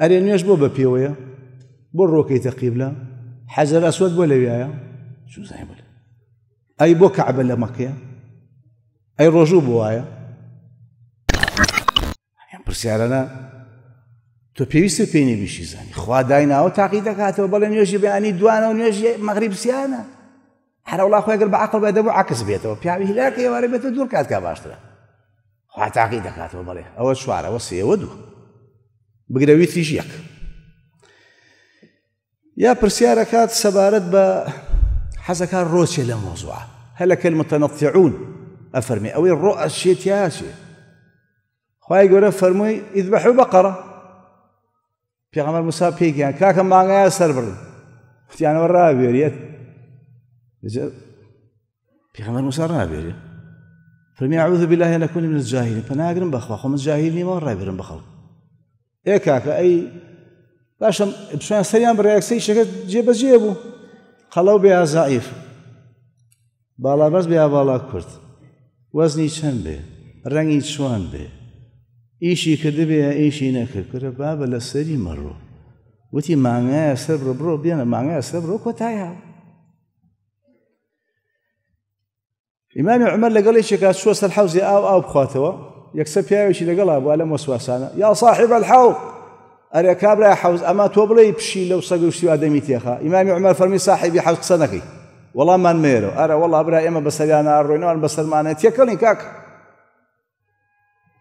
ئەرێ نوێش بۆ بە پێوەیە بۆ ڕۆکەی تەقیبلە حەزر ئەسود بۆ لەویایە شو زای بڵێ ئەی بۆ کەعبە لە مەکەیە ئەی ڕۆژوو بواە يعني پرسیارەنە تۆ پێویستە پێینی بیشی زانی خوا دایناوە تاقی دەکاتەوە بەڵێ نوێژی بەیانی دوانە و مغرب سيانا هەرە وڵا خۆگەر قلب عقل بەدە عكس عکس بێتەوە پیاوی هیلاکە ێوارە بێتە دوور کاتکە باشترە خوا تاقی دەکاتەوە بل أول چوارەوە وصية ودو بگرەویتیش یەک یا پرسیار کات سبارت پرسیارەکات سەبارەت روشی حەزەکان ڕۆچێ لە مۆزوعە هەلەکە المتەنەفیعون ئەفەرمی ئەوەی ڕۆ شێت یاچێ خی گەورە فەرمووی ئیدبەح بەقەرە پێغەمەر موسا پێگیان کاکە ماگایە سەر بردن ختیانەوە ڕابێریت پێغەمەر موسا ڕابێری فەرمی عوذ بالله أن أكون من الجاهلين فناقرن بخوا خو من الجاهلين ما رابرن بخلق ئێ کاکە ئەی باشم شویان سەریان بڕیاکسی شەکە جێبەجێ بوو خەڵەو بێ ئازائف باڵابەز بێ باڵا کورد وەزنی چەند بێ ڕەنگی چوان بێ ئیشی کردی بێ ئیشی نەکرد کرە بابە لە سەری مەڕۆ وتی مانگایە سەر بڕۆ بێنە مانگایە سەر بڕۆ کۆتایە ئیمانی عمر لەگەڵی شێکات شوە سەر حەوزی ئاو ئاو بخواتەوە يا وش لەگەڵا بووە لە مۆسواسانە يا صاحب الحوض ئەرێ کابرای حەوز ئەمە تۆ بڵێ پشی لەو سەگەشتی ئادەمی تێخا ئیمامی عمەر فەرمی صاحبی حەوز قسە نەکەی وەڵامان أنا ئەرە أنا برا ئێمە بەسەریان ئاڕۆینەوەن بەسەرمانە تێکەڵی کاک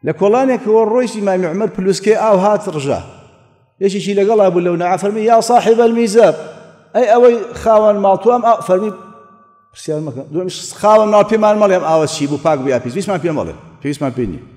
لە کۆڵانێکەوە إمام عمر بلوس كي أو هات ڕژە یەکیشی لەگەڵا بوو لەو نەعافەرمی يا صاحب المیزەب ئەی ئەوەی خاوەن ماڵتوام فەرمی يا مەکەن دوم مال ماڵ پێمان مەڵێم ئاوە چی بوو پاک بیا پێویستمان پێ مەڵێ پێویستمان پێ نیە